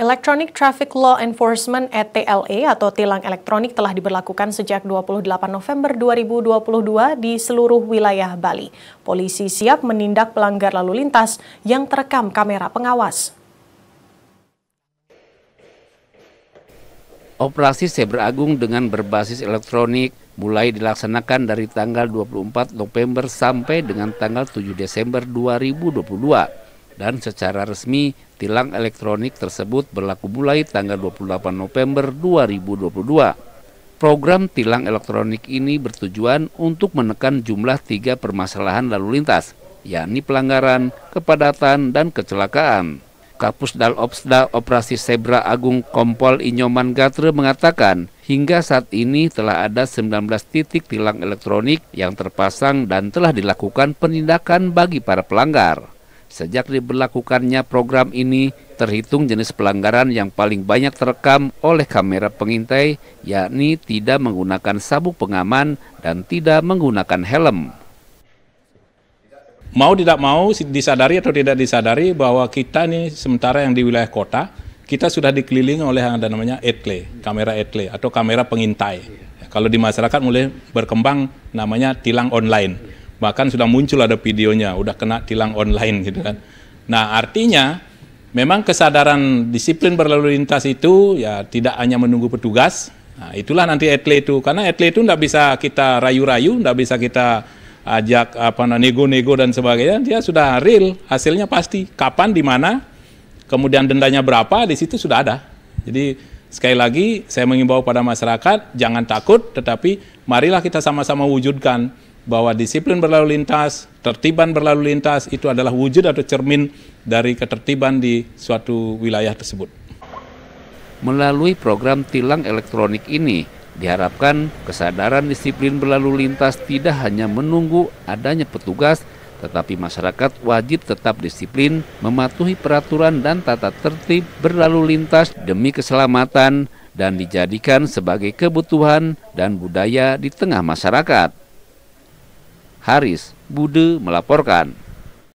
Electronic Traffic Law Enforcement ETLE e, atau tilang elektronik telah diberlakukan sejak 28 November 2022 di seluruh wilayah Bali. Polisi siap menindak pelanggar lalu lintas yang terekam kamera pengawas. Operasi Seber Agung dengan berbasis elektronik mulai dilaksanakan dari tanggal 24 November sampai dengan tanggal 7 Desember 2022 dan secara resmi tilang elektronik tersebut berlaku mulai tanggal 28 November 2022. Program tilang elektronik ini bertujuan untuk menekan jumlah tiga permasalahan lalu lintas, yakni pelanggaran, kepadatan, dan kecelakaan. Kapus Dalopsda Operasi Sebra Agung Kompol Inyoman Gatre mengatakan, hingga saat ini telah ada 19 titik tilang elektronik yang terpasang dan telah dilakukan penindakan bagi para pelanggar. Sejak diberlakukannya program ini, terhitung jenis pelanggaran yang paling banyak terekam oleh kamera pengintai, yakni tidak menggunakan sabuk pengaman dan tidak menggunakan helm. Mau tidak mau, disadari atau tidak disadari bahwa kita nih sementara yang di wilayah kota, kita sudah dikelilingi oleh yang ada namanya etle, kamera etle atau kamera pengintai. Kalau di masyarakat mulai berkembang namanya tilang online Bahkan sudah muncul ada videonya, udah kena tilang online gitu kan. Nah, artinya memang kesadaran disiplin berlalu lintas itu ya tidak hanya menunggu petugas. Nah, itulah nanti etle itu karena etle itu tidak bisa kita rayu-rayu, tidak bisa kita ajak apa nego-nego dan sebagainya. Dia sudah real, hasilnya pasti kapan di mana, kemudian dendanya berapa di situ sudah ada. Jadi sekali lagi saya mengimbau pada masyarakat jangan takut tetapi marilah kita sama-sama wujudkan bahwa disiplin berlalu lintas, tertiban berlalu lintas itu adalah wujud atau cermin dari ketertiban di suatu wilayah tersebut. Melalui program tilang elektronik ini, diharapkan kesadaran disiplin berlalu lintas tidak hanya menunggu adanya petugas, tetapi masyarakat wajib tetap disiplin, mematuhi peraturan dan tata tertib berlalu lintas demi keselamatan dan dijadikan sebagai kebutuhan dan budaya di tengah masyarakat. Haris Bude melaporkan.